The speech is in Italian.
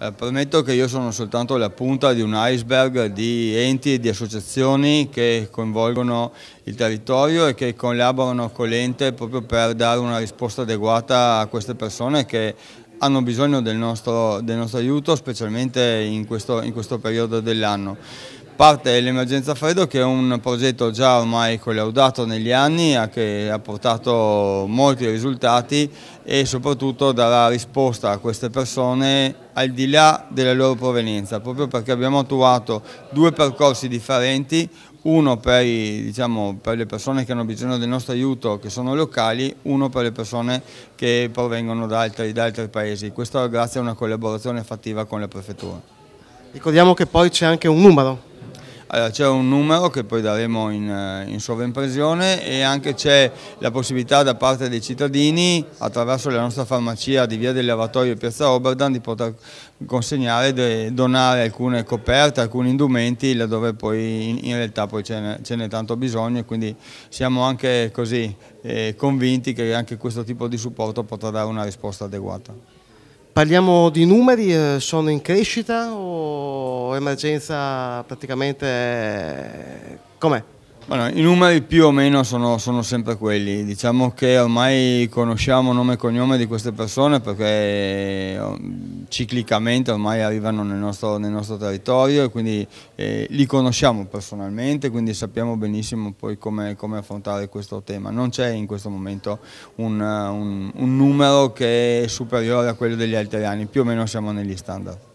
Eh, premetto che io sono soltanto la punta di un iceberg di enti e di associazioni che coinvolgono il territorio e che collaborano con l'ente proprio per dare una risposta adeguata a queste persone che hanno bisogno del nostro, del nostro aiuto, specialmente in questo, in questo periodo dell'anno parte dell'emergenza freddo che è un progetto già ormai collaudato negli anni che ha portato molti risultati e soprattutto darà risposta a queste persone al di là della loro provenienza proprio perché abbiamo attuato due percorsi differenti uno per, i, diciamo, per le persone che hanno bisogno del nostro aiuto che sono locali, uno per le persone che provengono da altri, da altri paesi. Questo grazie a una collaborazione fattiva con la prefettura. Ricordiamo che poi c'è anche un numero allora, c'è un numero che poi daremo in, eh, in sovraimpressione e anche c'è la possibilità da parte dei cittadini attraverso la nostra farmacia di via del lavatorio e piazza Oberdan di poter consegnare e donare alcune coperte, alcuni indumenti laddove poi in, in realtà poi ce n'è tanto bisogno e quindi siamo anche così eh, convinti che anche questo tipo di supporto potrà dare una risposta adeguata. Parliamo di numeri, eh, sono in crescita o emergenza praticamente com'è? Bueno, I numeri più o meno sono, sono, sempre quelli, diciamo che ormai conosciamo nome e cognome di queste persone perché oh, ciclicamente ormai arrivano nel nostro, nel nostro territorio e quindi eh, li conosciamo personalmente, quindi sappiamo benissimo poi come, come affrontare questo tema. Non c'è in questo momento un, un, un numero che è superiore a quello degli altri anni, più o meno siamo negli standard.